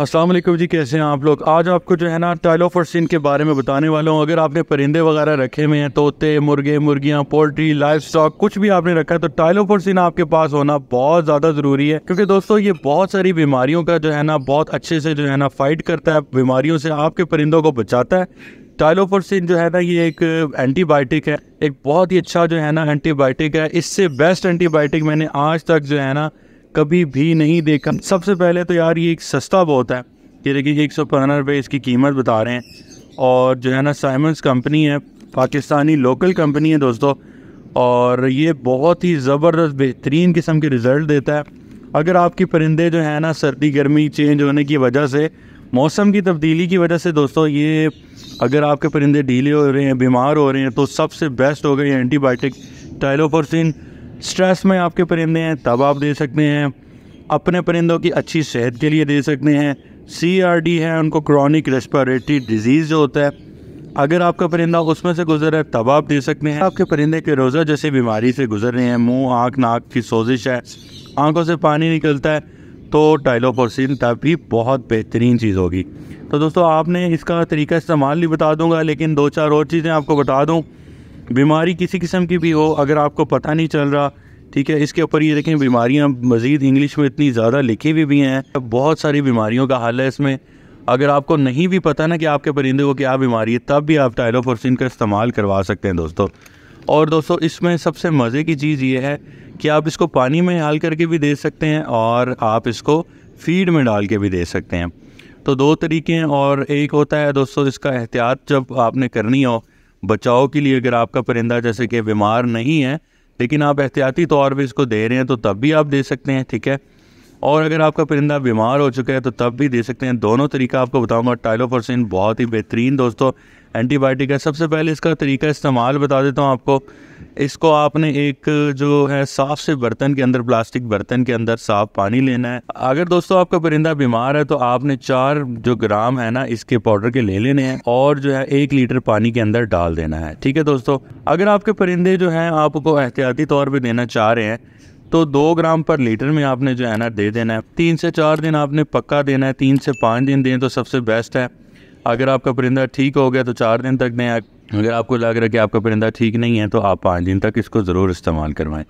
असलम जी कैसे हैं आप लोग आज आपको जो है ना टाइलोफोर्सिन के बारे में बताने वाला हूँ अगर आपने परिंदे वगैरह रखे हुए हैं तोते मुर्गे मुर्गियाँ पोल्ट्री लाइफ स्टॉक कुछ भी आपने रखा है तो टाइलोफोर्सिन आपके पास होना बहुत ज़्यादा ज़रूरी है क्योंकि दोस्तों ये बहुत सारी बीमारियों का जो है ना बहुत अच्छे से जो है ना फाइट करता है बीमारियों से आपके परिंदों को बचाता है टाइलोफोरसिन जो है ना ये एक एंटीबायोटिक है एक बहुत ही अच्छा जो है ना एंटीबायोटिक है इससे बेस्ट एंटीबायोटिक मैंने आज तक जो है ना कभी भी नहीं देखा सबसे पहले तो यार ये एक सस्ता बहुत है ये देखिए एक सौ पंद्रह रुपये इसकी कीमत बता रहे हैं और जो है ना साइमंस कंपनी है पाकिस्तानी लोकल कंपनी है दोस्तों और ये बहुत ही ज़बरदस्त बेहतरीन किस्म के रिज़ल्ट देता है अगर आपके परिंदे जो है ना सर्दी गर्मी चेंज होने की वजह से मौसम की तब्दीली की वजह से दोस्तों ये अगर आपके परिंदे ढीले हो रहे हैं बीमार हो रहे हैं तो सबसे बेस्ट हो गए एंटीबायोटिक टाइलोफोरसिन स्ट्रेस में आपके परिंदे हैं तब आप दे सकते हैं अपने परिंदों की अच्छी सेहत के लिए दे सकते हैं सी आर डी है उनको क्रॉनिक रेस्पिरेटरी डिजीज़ जो होता है अगर आपका परिंदा उसमें से गुजर है तब आप दे सकते हैं आपके परिंदे के रोज़ा जैसे बीमारी से गुजर रहे हैं मुंह आंख नाक की सोजिश है आंखों से पानी निकलता है तो टाइलोपोसिन तब भी बहुत बेहतरीन चीज़ होगी तो दोस्तों आपने इसका तरीका इस्तेमाल भी बता दूंगा लेकिन दो चार और चीज़ें आपको बता दूँ बीमारी किसी किस्म की भी हो अगर आपको पता नहीं चल रहा ठीक है इसके ऊपर ये देखें बीमारियाँ मज़ीद इंग्लिश में इतनी ज़्यादा लिखी हुई भी, भी हैं बहुत सारी बीमारियों का हाल है इसमें अगर आपको नहीं भी पता ना कि आपके परिंदे को क्या बीमारी है तब भी आप टाइलोफोरसिन का इस्तेमाल करवा सकते हैं दोस्तों और दोस्तों इसमें सबसे मज़े की चीज़ ये है कि आप इसको पानी में हाल करके भी दे सकते हैं और आप इसको फीड में डाल के भी दे सकते हैं तो दो तरीके हैं और एक होता है दोस्तों इसका एहतियात जब आपने करनी हो बचाव के लिए अगर आपका परिंदा जैसे कि बीमार नहीं है लेकिन आप एहतियाती तौर पर इसको दे रहे हैं तो तब भी आप दे सकते हैं ठीक है और अगर आपका परिंदा बीमार हो चुका है तो तब भी दे सकते हैं दोनों तरीका आपको बताऊंगा टाइलोफोरसिन बहुत ही बेहतरीन दोस्तों एंटीबायोटिक है सबसे पहले इसका तरीका इस्तेमाल बता देता हूँ आपको इसको आपने एक जो है साफ से बर्तन के अंदर प्लास्टिक बर्तन के अंदर साफ पानी लेना है अगर दोस्तों आपका परिंदा बीमार है तो आपने चार जो ग्राम है ना इसके पाउडर के ले लेने हैं और जो है एक लीटर पानी के अंदर डाल देना है ठीक है दोस्तों अगर आपके परिंदे जो हैं आपको एहतियाती तौर पर देना चाह रहे हैं तो दो ग्राम पर लीटर में आपने जो है ना दे देना है तीन से चार दिन आपने पक्का देना है तीन से पाँच दिन दें तो सबसे बेस्ट है अगर आपका परिंदा ठीक हो गया तो चार दिन तक दें अगर आपको लग रहा है कि आपका परिंदा ठीक नहीं है तो आप पाँच दिन तक इसको ज़रूर इस्तेमाल करवाएं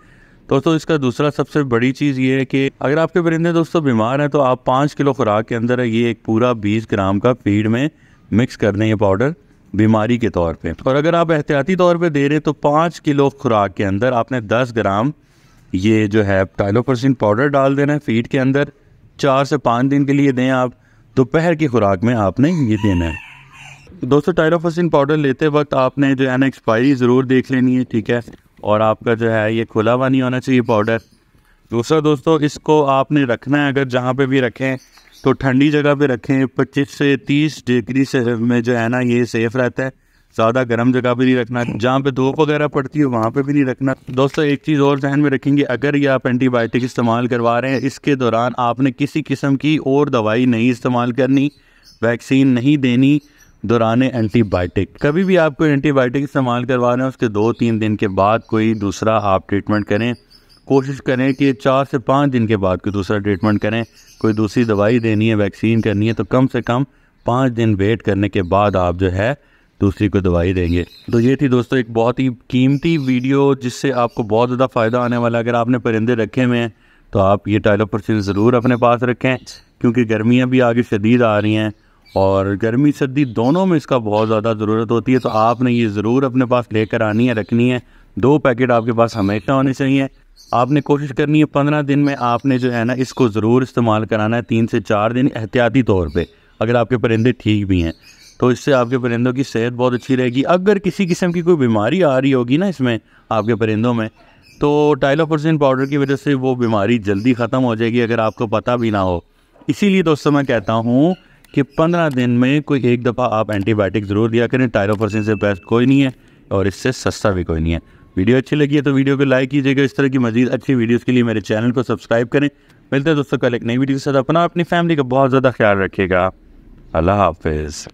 दोस्तों इसका दूसरा सबसे बड़ी चीज़ ये है कि अगर आपके परिंदे दोस्तों बीमार हैं तो आप पाँच किलो खुराक के अंदर ये एक पूरा बीस ग्राम का फीड में मिक्स कर दें ये पाउडर बीमारी के तौर पे और अगर आप एहतियाती तौर पे दे रहे हैं तो पाँच किलो खुराक के अंदर आपने दस ग्राम ये जो है टाइलोपरसिन पाउडर डाल देना है फीड के अंदर चार से पाँच दिन के लिए दें आप दोपहर की खुराक में आपने ये देना है दोस्तों टायरोफोसिन पाउडर लेते वक्त आपने जो है ना एक्सपायरी ज़रूर देख लेनी है ठीक है और आपका जो है ये खुला हुआ नहीं होना चाहिए पाउडर दूसरा दोस्तों इसको आपने रखना है अगर जहाँ पे भी रखें तो ठंडी जगह पे रखें 25 से 30 डिग्री से में जो है ना ये सेफ़ रहता है ज़्यादा गर्म जगह पर नहीं रखना जहाँ पर धूप वगैरह पड़ती है वहाँ पर भी नहीं रखना दोस्तों एक चीज़ और जहन में रखेंगे अगर ये आप एंटीबायोटिक इस्तेमाल करवा रहे हैं इसके दौरान आपने किसी किस्म की और दवाई नहीं इस्तेमाल करनी वैक्सीन नहीं देनी दौरान एंटीबायोटिक कभी भी आपको एंटीबायोटिक इस्तेमाल करवा रहे हैं उसके दो तीन दिन के बाद कोई दूसरा आप ट्रीटमेंट करें कोशिश करें कि चार से पाँच दिन के बाद कोई दूसरा ट्रीटमेंट करें कोई दूसरी दवाई देनी है वैक्सीन करनी है तो कम से कम पाँच दिन वेट करने के बाद आप जो है दूसरी को दवाई देंगे तो ये थी दोस्तों एक बहुत ही कीमती वीडियो जिससे आपको बहुत ज़्यादा फ़ायदा आने वाला है अगर आपने परिंदे रखे हुए हैं तो आप ये टाइलोपरसिन ज़रूर अपने पास रखें क्योंकि गर्मियाँ भी आगे शदीद आ रही हैं और गर्मी सर्दी दोनों में इसका बहुत ज़्यादा ज़रूरत होती है तो आपने ये ज़रूर अपने पास लेकर आनी है रखनी है दो पैकेट आपके पास हमेशा होने चाहिए आपने कोशिश करनी है पंद्रह दिन में आपने जो है ना इसको ज़रूर इस्तेमाल कराना है तीन से चार दिन एहतियाती तौर पर अगर आपके परिंदे ठीक भी हैं तो इससे आपके परिंदों की सेहत बहुत अच्छी रहेगी अगर किसी किस्म की कोई बीमारी आ रही होगी ना इसमें आपके परिंदों में तो टाइलोपर्सिन पाउडर की वजह से वो बीमारी जल्दी ख़त्म हो जाएगी अगर आपको पता भी ना हो इसीलिए दोस्तों मैं कहता हूँ कि 15 दिन में कोई एक दफ़ा आप एंटीबायोटिक ज़रूर दिया करें टायरोफोसिन से बेस्ट कोई नहीं है और इससे सस्ता भी कोई नहीं है वीडियो अच्छी लगी है तो वीडियो को लाइक कीजिएगा इस तरह की मजीद अच्छी वीडियोज़ के लिए मेरे चैनल को सब्सक्राइब करें मिलते हैं दोस्तों कल एक नई वीडियो के साथ अपना अपनी फैमिली का बहुत ज़्यादा ख्याल रखिएगा अल्लाह हाफिज़